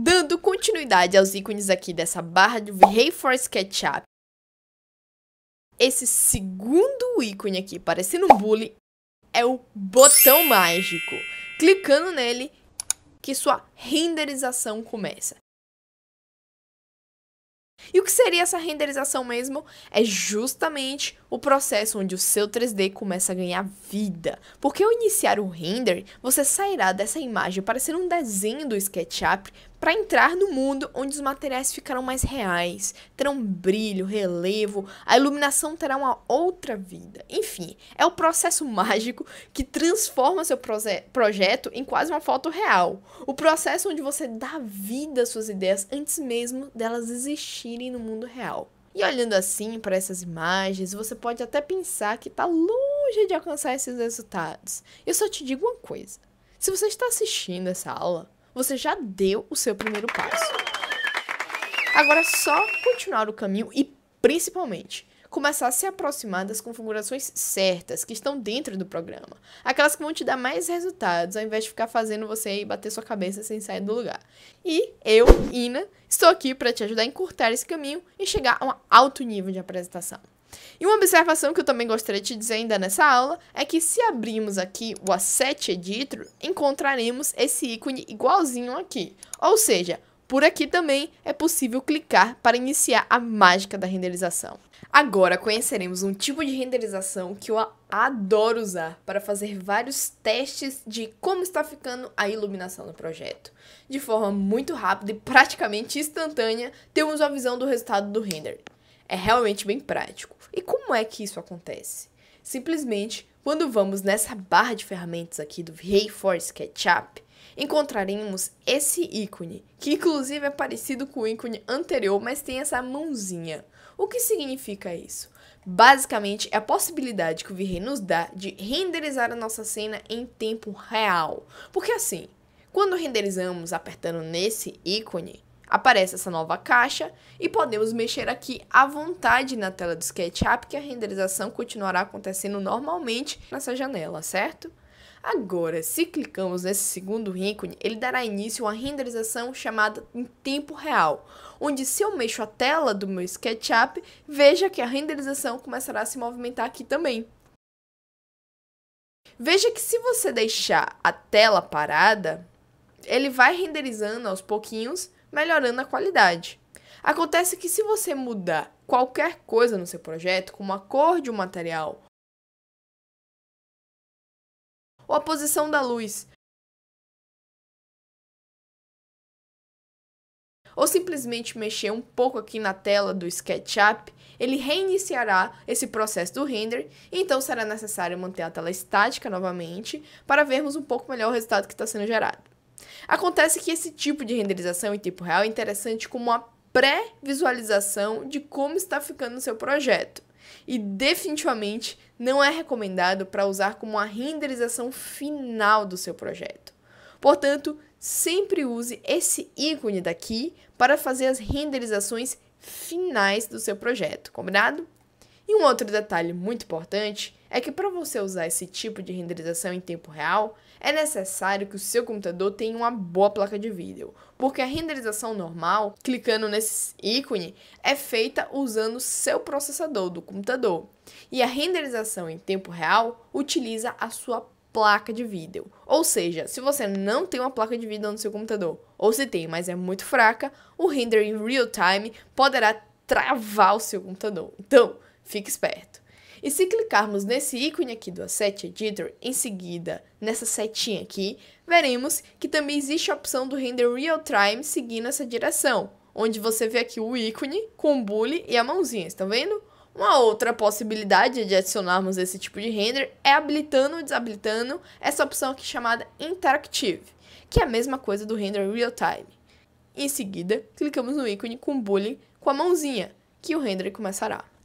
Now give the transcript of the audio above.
Dando continuidade aos ícones aqui dessa barra do Rei for SketchUp, esse segundo ícone aqui, parecendo um bully, é o botão mágico. Clicando nele, que sua renderização começa. E o que seria essa renderização mesmo? É justamente o processo onde o seu 3D começa a ganhar vida. Porque ao iniciar o render, você sairá dessa imagem parecendo um desenho do SketchUp para entrar no mundo onde os materiais ficarão mais reais, terão brilho, relevo, a iluminação terá uma outra vida. Enfim, é o processo mágico que transforma seu projeto em quase uma foto real. O processo onde você dá vida às suas ideias antes mesmo delas existirem no mundo real. E olhando assim para essas imagens, você pode até pensar que está longe de alcançar esses resultados. Eu só te digo uma coisa: se você está assistindo essa aula, você já deu o seu primeiro passo. Agora é só continuar o caminho e, principalmente, começar a se aproximar das configurações certas que estão dentro do programa. Aquelas que vão te dar mais resultados, ao invés de ficar fazendo você aí bater sua cabeça sem sair do lugar. E eu, Ina, estou aqui para te ajudar a encurtar esse caminho e chegar a um alto nível de apresentação. E uma observação que eu também gostaria de dizer ainda nessa aula é que se abrirmos aqui o A7 Editor, encontraremos esse ícone igualzinho aqui. Ou seja, por aqui também é possível clicar para iniciar a mágica da renderização. Agora conheceremos um tipo de renderização que eu adoro usar para fazer vários testes de como está ficando a iluminação do projeto. De forma muito rápida e praticamente instantânea, temos a visão do resultado do render. É realmente bem prático. E como é que isso acontece? Simplesmente, quando vamos nessa barra de ferramentas aqui do Force SketchUp, encontraremos esse ícone, que inclusive é parecido com o ícone anterior, mas tem essa mãozinha. O que significa isso? Basicamente, é a possibilidade que o Ray nos dá de renderizar a nossa cena em tempo real. Porque assim, quando renderizamos apertando nesse ícone, Aparece essa nova caixa e podemos mexer aqui à vontade na tela do SketchUp que a renderização continuará acontecendo normalmente nessa janela, certo? Agora, se clicamos nesse segundo ícone, ele dará início a uma renderização chamada em tempo real, onde se eu mexo a tela do meu SketchUp, veja que a renderização começará a se movimentar aqui também. Veja que se você deixar a tela parada, ele vai renderizando aos pouquinhos melhorando a qualidade. Acontece que se você mudar qualquer coisa no seu projeto, como a cor de um material, ou a posição da luz, ou simplesmente mexer um pouco aqui na tela do SketchUp, ele reiniciará esse processo do render, então será necessário manter a tela estática novamente para vermos um pouco melhor o resultado que está sendo gerado. Acontece que esse tipo de renderização em tempo real é interessante como uma pré-visualização de como está ficando o seu projeto. E definitivamente não é recomendado para usar como a renderização final do seu projeto. Portanto, sempre use esse ícone daqui para fazer as renderizações finais do seu projeto, combinado? E um outro detalhe muito importante é que para você usar esse tipo de renderização em tempo real, é necessário que o seu computador tenha uma boa placa de vídeo, porque a renderização normal, clicando nesse ícone, é feita usando seu processador do computador, e a renderização em tempo real utiliza a sua placa de vídeo. Ou seja, se você não tem uma placa de vídeo no seu computador, ou se tem, mas é muito fraca, o render em real time poderá travar o seu computador. Então, fique esperto. E se clicarmos nesse ícone aqui do Asset Editor, em seguida nessa setinha aqui, veremos que também existe a opção do render real time seguindo essa direção, onde você vê aqui o ícone com o bule e a mãozinha, está vendo? Uma outra possibilidade de adicionarmos esse tipo de render é habilitando ou desabilitando essa opção aqui chamada Interactive, que é a mesma coisa do render real time. Em seguida, clicamos no ícone com boolean com a mãozinha, que o render começará.